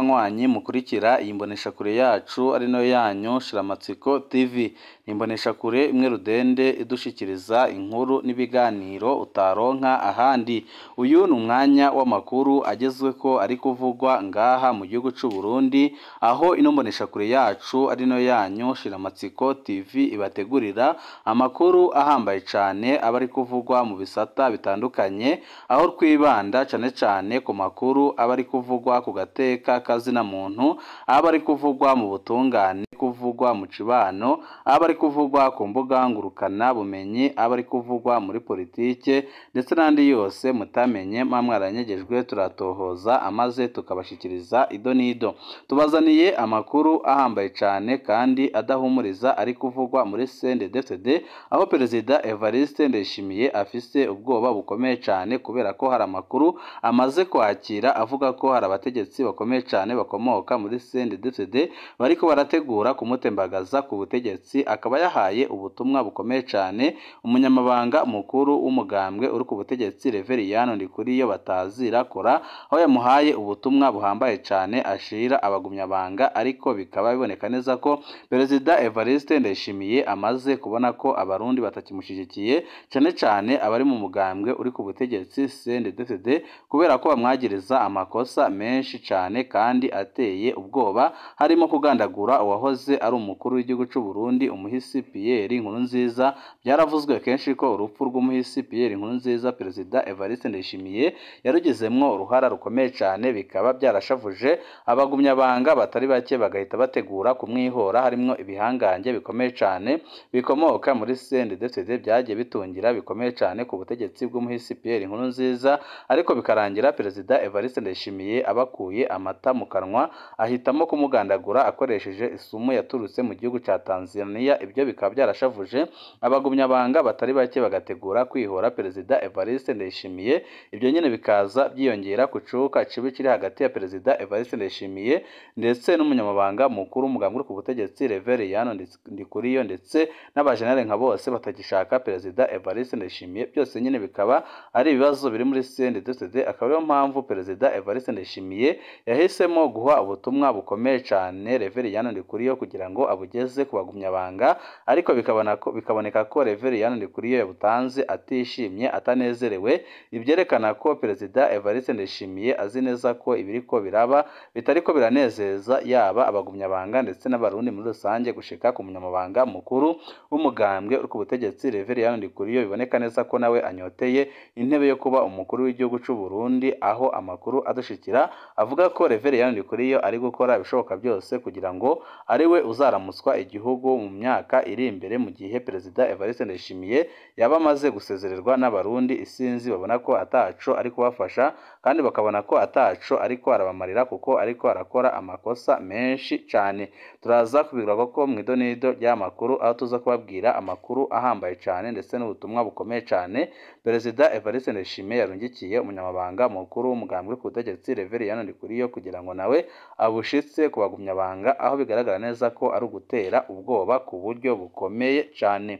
n'abanywanyi mukurikira iyi kure yacu ari nayo yanyu Shiramatsiko TV imboneshakure imwe rudende idushyikiriza inkuru n'ibiganiro utaronka ahandi uyu ni umwanya w'amakuru agezwe ko ari kuvugwa ngaha mu gihugu cy'u Burundi aho ino mboneshakure yacu ari no yanyu shiramatsiko TV ibategurira amakuru ahambaye cyane aba ari kuvugwa mu bisata bitandukanye aho twibanda cyane cyane ku makuru aba ari kuvugwa ku gateka kazina muntu aba ari kuvugwa mu butungane kuvugwa mu kibano aba ari kuvugwa ku mbuga bumenyi aba ari kuvugwa muri politike ndetse n'andi yose mutamenye mwa mwaranyegejwe turatohoza amaze tukabashikiriza idonido n'ido tubazaniye amakuru ahambaye cyane kandi adahumuriza ari kuvugwa muri CNDD-FDD aho perezida Evariste Ndayishimiye afise ubwoba bukomeye cyane kubera ko hari amakuru amaze kwakira avuga ko hari abategetsi bakomeye cyane bakomoka muri CNDD-FDD bariko barategura kumutembagaza ku butegetsi akaba akaba yahaye ubutumwa bukomeye cyane umunyamabanga mukuru w'umugambwe uri ku butegetsi Reveriyani Ndikuriyo batazira kora aho yamuhaye ubutumwa buhambaye cyane ashira abagumyabanga ariko bikaba biboneka neza ko Perezida Evariste Ndayishimiye amaze kubona ko abarundi batakimushyigikiye cyane cyane abari mu mugambwe uri ku butegetsi cndd kubera ko bamwagiriza amakosa menshi cyane kandi ateye ubwoba harimo kugandagura uwahoze ari umukuru w'igihugu cy'u Burundi umuhizi umuhisi Pierre nziza byaravuzwe kenshi ko urupfu rw'umuhisi Pierre inkuru nziza perezida Evariste Ndayishimiye yarugizemwo uruhara rukomeye cyane bikaba byarashavuje abagumyabanga batari bake bagahita bategura kumwihora harimo ibihangange bikomeye cyane bikomoka muri CNDD-FDD byagiye bitungira bikomeye cyane ku butegetsi bw'umuhisi Pierre inkuru nziza ariko bikarangira perezida Evariste Ndayishimiye abakuye amata mu kanwa ahitamo kumugandagura akoresheje isumu yaturutse mu gihugu cya Tanzania ibyo bikaba byarashavuje abagumyabanga batari bake bagategura kwihora perezida evariste ndayishimiye ibyo nyine bikaza byiyongera ku cuka kibi kiri hagati ya perezida evariste ndayishimiye ndetse n'umunyamabanga mukuru w'umugambwe ku butegetsi reveri yano ndikuriyo ndetse n'abajenali nka bose batagishaka perezida evariste ndayishimiye byose nyine bikaba ari ibibazo biri muri sende akaba ariyo mpamvu perezida evariste ndayishimiye yahisemo guha ubutumwa bukomeye cyane reveri yano ndikuriyo kugira ngo abugeze ku bagumyabanga kwiga ariko bikaboneka ko reveri yandi kuri yo yabutanze atishimye atanezerewe ibyerekana ko perezida evariste ndishimiye azi neza ko ibiri ko biraba bitari ko biranezeza yaba abagumyabanga ndetse n'abarundi muri rusange gushika ku munyamabanga mukuru w'umugambwe uri ku butegetsi reveri yanone kuri yo biboneka neza ko nawe anyoteye intebe yo kuba umukuru w'igihugu cy'u Burundi aho amakuru adushikira avuga ko reveri yandi kuri yo ari gukora ibishoboka byose kugira ngo ari we uzaramutswa igihugu mu myaka myaka iri imbere mu gihe Perezida Evariste Ndayishimiye yaba amaze gusezererwa n'Abarundi isinzi babona ko ataco ari kubafasha kandi bakabona ko ataco ariko arabamarira kuko ariko arakora amakosa menshi cyane turaza kubirwa ko mu idonido ry'amakuru aho tuza kubabwira amakuru ahambaye cyane ndetse n'ubutumwa bukomeye cyane Perezida Evariste Ndayishimiye yarungikiye umunyamabanga mukuru w'umugambwe ku butegetsi Rev Yann Ndikuriyo kugira ngo nawe abushitse ku bagumyabanga aho bigaragara neza ko ari ugutera ubwoba ku buryo bukomeye cyane.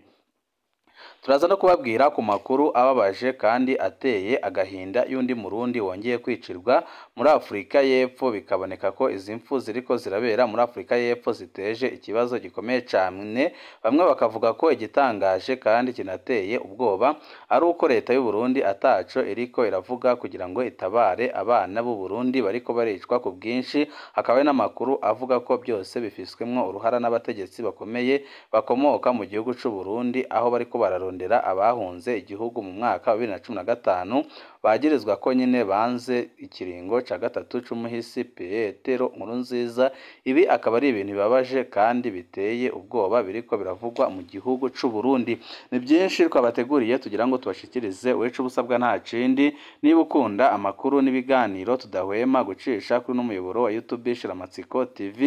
Turaza no kubabwira ku makuru ababaje kandi ateye agahinda y'undi Murundi wongeye kwicirwa muri Afurika y'Epfo bikaboneka ko izi mfu ziriko zirabera muri Afurika y'Epfo ziteje ikibazo gikomeye cyane bamwe bakavuga ko igitangaje kandi kinateye ubwoba ari uko leta y'u Burundi ataco iriko iravuga kugira ngo itabare abana b'u Burundi bariko baricwa ku bwinshi hakaba n'amakuru avuga ko byose bifiswemo uruhara n'abategetsi bakomeye bakomoka mu gihugu c'u Burundi aho bariko bararondera abahunze igihugu mu mwaka wa bibiri na cumi na gatanu bagirizwa ko nyine banze ikiringo cya gatatu cy'umuhisi Petero Nkuru nziza ibi akaba ari ibintu bibabaje kandi biteye ubwoba biriko biravugwa mu gihugu cy'u Burundi ni byinshi twabateguriye tugira ngo tubashikirize wica ubusabwa nta kindi niba ukunda amakuru n'ibiganiro tudahwema gucisha kuri n'umuyoboro wa YouTube Shiramatsiko TV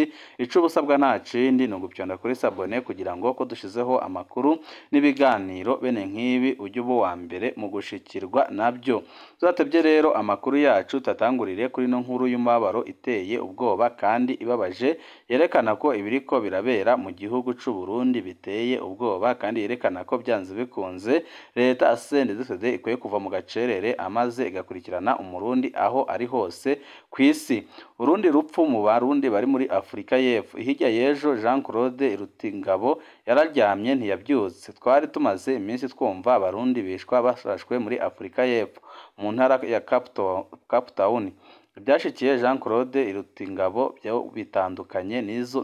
ica ubusabwa nta kindi ni ugupyonda kuri sabone kugira ngo ko dushizeho amakuru n'ibiganiro ibiganiro bene nk'ibi ujye uba uwa mbere mu gushikirwa nabyo tuzatabye rero amakuru yacu tatangurire kuri ino nkuru y'umubabaro iteye ubwoba kandi ibabaje yerekana ko ibiri ko birabera mu gihugu cy'u Burundi biteye ubwoba kandi yerekana ko byanze bikunze leta asendezesede ikwiye kuva mu gacerere amaze igakurikirana umurundi aho ari hose ku isi urundi rupfu mu barundi bari muri afurika y'epfo hirya y'ejo jean claude rutingabo yararyamye ntiyabyutse twari tumaze iminsi twumva abarundi bishwa basashwe muri afurika y'epfo mu ntara ya cape town jean claude rutingabo bitandukanye n'izo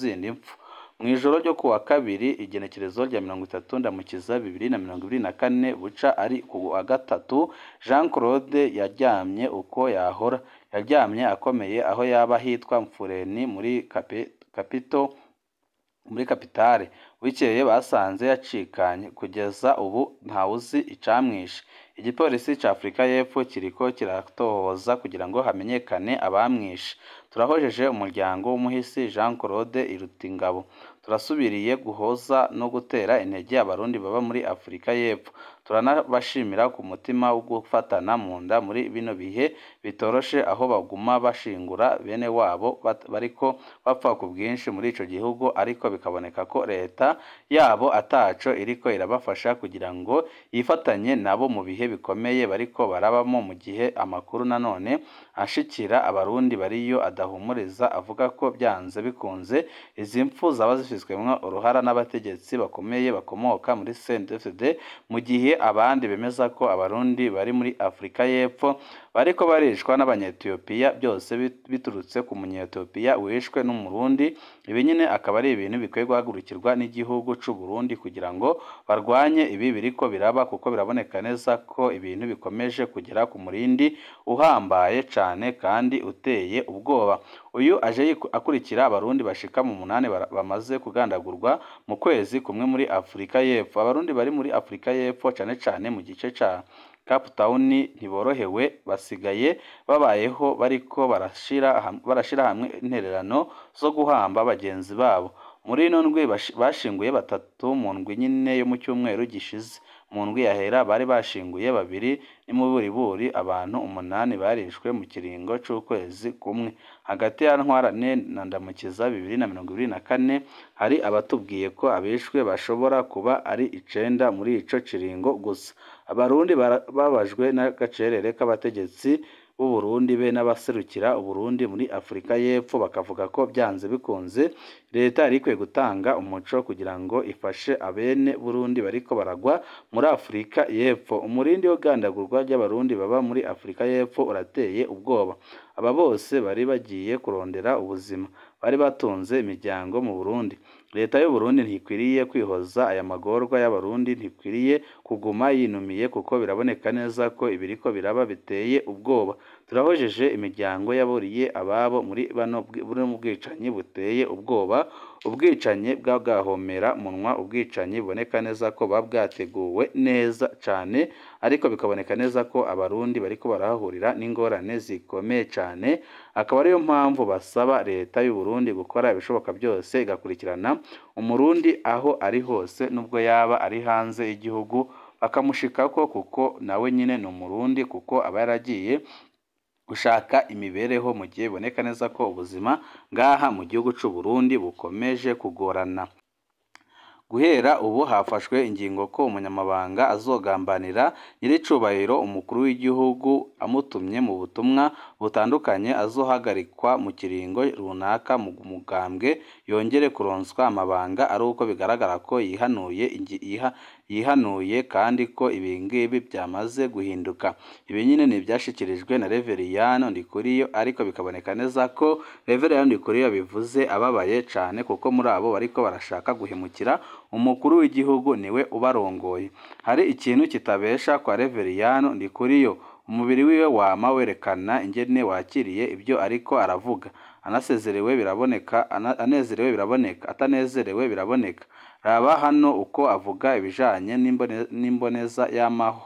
zindi mpfu mu ijoro ryo kuwa kabiri igenekerezo rya mirongo itatu ndamukiza bibiri na mirongo ibiri na kane buca ari ku wa gatatu jean claude yaryamye uko yahora yaryamye akomeye aho yaba hitwa Mfureni muri Kapito muri kapitale bukeye basanze yacikanye kugeza ubu ntawuzi icamwishe igipolisi cya afurika y'epfo kiriko kiratohoza kugira ngo hamenyekane abamwishe turahojeje umuryango w'umuhisi jean claude irutingabo turasubiriye guhoza no gutera intege abarundi baba muri afurika y'epfo turanabashimira ku mutima wo gufatana mu nda muri bino bihe bitoroshe aho baguma bashingura bene wabo bariko bapfa ku bwinshi muri icyo gihugu ariko bikaboneka ko leta yabo ataco iriko irabafasha kugira ngo yifatanye nabo mu bihe bikomeye bariko barabamo mu gihe amakuru nanone ashikira abarundi bariyo adahumuriza avuga ko byanze bikunze izi mpfu zaba zifizwemwo uruhara n'abategetsi bakomeye bakomoka muri cndd mu gihe abandi bemeza ko abarundi bari muri afurika y'epfo bariko barishwa n'abanyetiyopiya byose biturutse ku munyetiyopiya wishwe n'umurundi Ibi nyine akaba ari ibintu bikwiye guhagurukirwa n'igihugu cy'u Burundi kugira ngo barwanye ibi biriko biraba kuko biraboneka neza ko ibintu bikomeje kugera ku murindi uhambaye cyane kandi uteye ubwoba uyu aje akurikira abarundi bashika mu munani bamaze kugandagurwa mu kwezi kumwe muri Afurika y'Epfo abarundi bari muri Afurika y'Epfo cyane cyane mu gice cya Cape Town ntiborohewe basigaye babayeho bariko barashira hamwe intererano zo guhamba bagenzi babo muri ino ndwi bashyinguye batatu mu ndwi nyene yo mu cyumweru gishize. mu ndwiyahera bari bashinguye babiri n'imuburiburi abantu umunani barishwe mu kiringo cy'ukwezi kumwe hagati ya ntwarane na ndamukiza bibiri na mirongo irindwi na kane hari abatubwiye ko abishwe bashobora kuba ari icenda muri ico kiringo gusa abarundi bababajwe n'agacerere k'abategetsi b'u Burundi be n'abaserukira u Burundi muri Afurika y'Epfo bakavuga ko byanze bikunze leta yari ikwiye gutanga umuco kugira ngo ifashe abene burundi bariko baragwa muri afurika y'epfo umurindi w'igandagurwa ry'abarundi baba muri afurika y'epfo urateye ubwoba aba bose bari bagiye kurondera ubuzima bari batunze imiryango mu burundi leta y'uburundi ntikwiriye kwihoza aya magorwa y'abarundi ntikwiriye kuguma yinumiye kuko biraboneka neza ko ibiriko biraba biteye ubwoba turahojeje imiryango yaburiye ababo muri buno bwicanyi buteye ubwoba ubwicanyi bw'agahomera munwa ubwicanyi buboneka neza ko buba bwateguwe neza cyane ariko bikaboneka neza ko abarundi bariko barahahurira n'ingorane zikomeye cyane akaba ariyo mpamvu basaba leta y'u Burundi gukora ibishoboka byose igakurikirana umurundi aho ari hose nubwo yaba ari hanze y'igihugu bakamushikako kuko nawe nyine ni umurundi kuko aba yaragiye gushaka imibereho mu gihe biboneka neza ko ubuzima ngaha mu gihugu cy'u Burundi bukomeje kugorana guhera ubu hafashwe ingingo ko umunyamabanga azogambanira nyir'icyubahiro umukuru w'igihugu amutumye mu butumwa butandukanye azohagarikwa mu kiringo runaka mu mugambwe yongere kuronswa amabanga ari uko bigaragara ko yihanuye yihanuye kandi ko ibi ngibi byamaze guhinduka ibi nyine ni ibyashyikirijwe na reveriyani ndikuriyo ariko bikaboneka neza ko reveriyani ndikuriyo bivuze ababaye cyane kuko muri abo bariko barashaka guhemukira umukuru w'igihugu niwe ubarongoye hari ikintu kitabesha kwa reveriyani ndikuriyo umubiri wiwe wama werekana ingene wakiriye ibyo ariko aravuga anasezerewe biraboneka anezerewe biraboneka atanezerewe biraboneka Raba hano uko avuga ibijanye n'imboneza yamaho,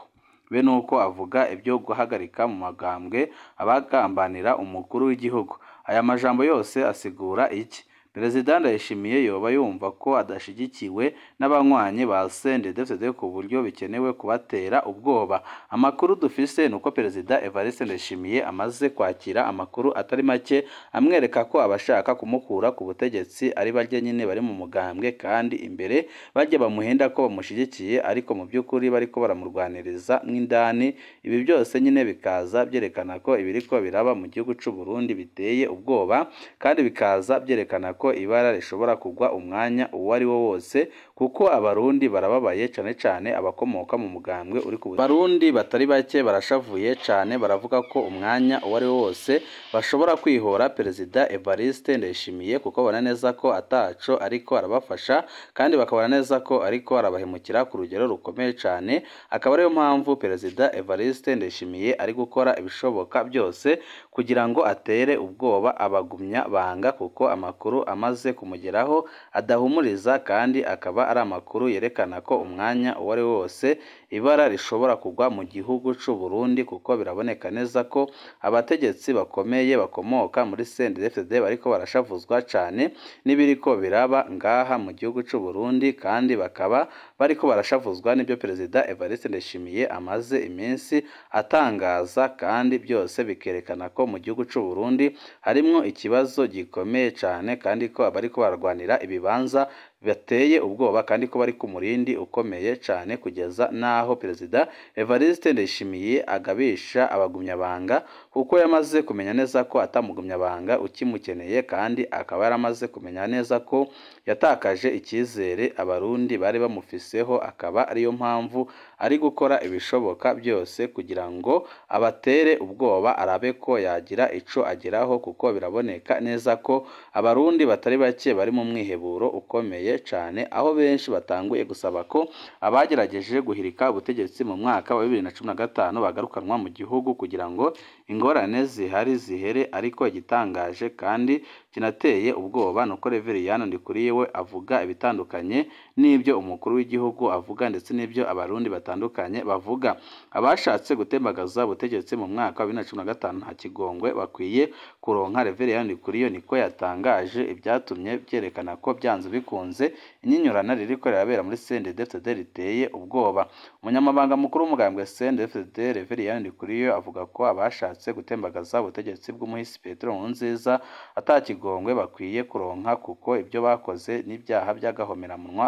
be n'uko avuga ibyo guhagarika mu magambwe abagambanira umukuru w'igihugu. Aya majambo yose asigura iki? perezida ndayishimiye yoba yumva ko adashyigikiwe n'abanywanyi ba sendedefide ku buryo bikenewe kubatera ubwoba amakuru dufise ni uko perezida evariste ndayishimiye amaze kwakira amakuru atari make amwereka ko abashaka kumukura ku butegetsi ari barya nyine bari mu mugambwe kandi imbere bajya bamuhenda ko bamushyigikiye ariko mu by'ukuri bari ko baramurwaniriza nk'indani ibi byose nyine bikaza byerekana ko ibiriko biraba mu gihugu cy'u Burundi biteye ubwoba kandi bikaza byerekana ko ko ibara rishobora kugwa umwanya uwo ari wo wose kuko abarundi barababaye cyane cyane abakomoka mu mugambwe uri ku barundi batari bake barashavuye cyane baravuga ko umwanya uwo ari wose bashobora kwihora perezida Evariste Ndayishimiye kuko babona neza ko ataco ariko arabafasha kandi bakabona neza ko ariko arabahemukira ku rugero rukomeye cyane akaba ariyo mpamvu perezida Evariste Ndayishimiye ari gukora ibishoboka byose kugira ngo atere ubwoba abagumya banga kuko amakuru amaze kumugeraho adahumuriza kandi akaba ari amakuru yerekana ko umwanya uwo ari wo wose ibara rishobora kugwa mu gihugu cy'u Burundi kuko biraboneka neza ko abategetsi bakomeye bakomoka muri CNDD-FDD bariko barashavuzwa cyane n'ibiriko biraba ngaha mu gihugu cy'u Burundi kandi bakaba bariko barashavuzwa n'ibyo Perezida Evariste Ndayishimiye amaze iminsi atangaza kandi byose bikerekana ko mu gihugu cy'u Burundi harimo ikibazo gikomeye cyane kandi ko abariko barwanira ibibanza bateye ubwoba kandi ko bari ku murindi ukomeye cyane kugeza n'aho nk'aho perezida evariste ndayishimiye agabisha abagumyabanga kuko yamaze kumenya neza ko atamugumyabanga ukimukeneye kandi akaba yaramaze kumenya neza ko yatakaje icyizere abarundi bari bamufiseho akaba ariyo mpamvu ari gukora ibishoboka byose kugira ngo abatere ubwoba arabe ko yagira ico ageraho kuko biraboneka neza ko abarundi batari bake bari mu mwiheburo ukomeye cyane aho benshi batanguye gusaba ko abagerageje guhirika ubutegetsi mu mwaka wa bibiri na cumi na gatanu bagarukanwa mu gihugu kugira ngo ingorane zihari zihere ariko igitangaje kandi kinateye ubwoba ni uko Reveriyani Ndikuriye avuga ibitandukanye n'ibyo umukuru w'igihugu avuga ndetse n'ibyo abarundi batandukanye bavuga abashatse gutembagaza ubutegetsi mu mwaka wa bibiri na cumi na gatanu nta kigongwe bakwiye kuronka Reveriyani Ndikuriye niko yatangaje ibyatumye byerekana ko byanze bikunze inyinyurana riri rirabera muri CNDD-FDD riteye ubwoba umunyamabanga mukuru w'umugambwe CNDD-FDD Reveriyani Ndikuriye avuga ko abashatse gutembagaza ubutegetsi bw'umuhisi Petero nziza atakigongwe n'urwikekwe bakwiye kuronka kuko ibyo bakoze n'ibyaha by’agahomeramunwa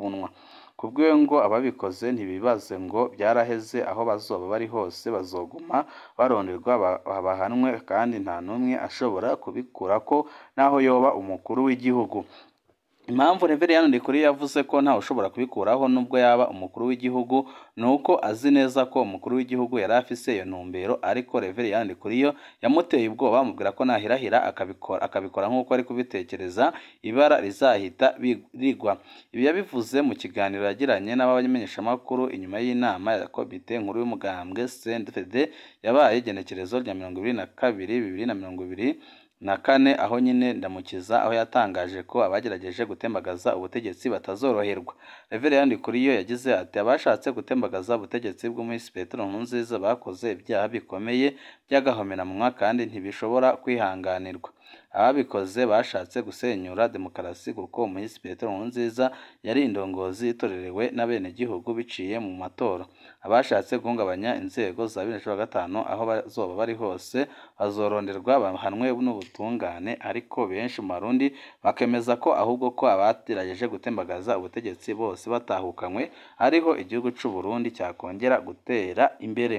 bunwa kubwiwe ngo ababikoze ntibibaze ngo byaraheze aho bazoba bari hose bazoguma baronderwa bahanwe kandi nta n'umwe ashobora kubikura ko naho yoba umukuru w'igihugu Impamvu Rev kuri yavuze ko ntawe ushobora kubikuraho nubwo yaba umukuru w'igihugu ni uko azi neza ko umukuru w'igihugu yari afise iyo ntumbero ariko yandi kuri yo yamuteye ubwoba amubwira ko nahirahira akabikora akabikora nk'uko ari kubitekereza ibara rizahita rigwa ibi yabivuze mu kiganiro yagiranye n'abamenyeshamakuru inyuma y'inama ya komite nkuru y'umugambwe CNDD yabaye igenekerezo rya mirongo ibiri na kabiri bibiri na mirongo ibiri na kane aho nyine Ndamukiza aho yatangaje ko abagerageje gutembagaza ubutegetsi batazoroherwa Reverend Kuriyo yagize ati abashatse gutembagaza ubutegetsi bw'umuhisi Petero Nkurunziza bakoze ibyaha bikomeye by'agahomenamunwa kandi ntibishobora kwihanganirwa ababikoze bashatse gusenyura demokarasi kuko Minisitiri Petero Nkurunziza yari indongozi yitorerewe n'abenegihugu biciye mu matora abashatse guhungabanya inzego za bibiri na cumi na gatanu aho bazoba bari hose bazoronderwa bahanwe n'ubutungane ariko benshi mu barundi bakemeza ko ahubwo ko abaterageje gutembagaza ubutegetsi bose batahukanywe ariho igihugu cy'u Burundi cyakongera gutera imbere